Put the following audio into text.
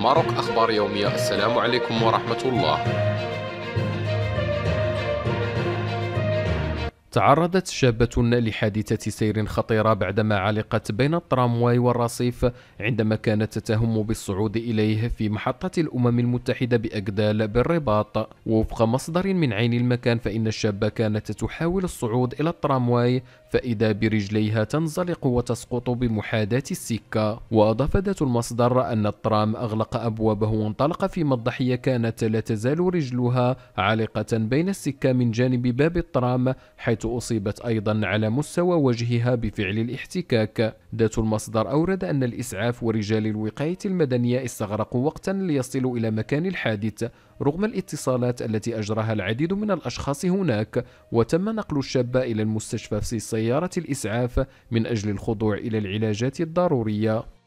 ماروك أخبار يومية السلام عليكم ورحمة الله تعرضت شابة لحادثة سير خطيرة بعدما علقت بين الترامواي والرصيف عندما كانت تهم بالصعود إليه في محطة الأمم المتحدة بأجدال بالرباط وفق مصدر من عين المكان فإن الشابة كانت تحاول الصعود إلى الترامواي فإذا برجليها تنزلق وتسقط بمحاذاة السكة وأضاف ذات المصدر أن الترام أغلق أبوابه وانطلق فيما الضحية كانت لا تزال رجلها عالقة بين السكة من جانب باب الترام حيث أصيبت أيضا على مستوى وجهها بفعل الاحتكاك ذات المصدر أورد أن الإسعاف ورجال الوقاية المدنية استغرقوا وقتا ليصلوا إلى مكان الحادث رغم الاتصالات التي أجراها العديد من الأشخاص هناك وتم نقل الشاب إلى المستشفى في سيارة الإسعاف من أجل الخضوع إلى العلاجات الضرورية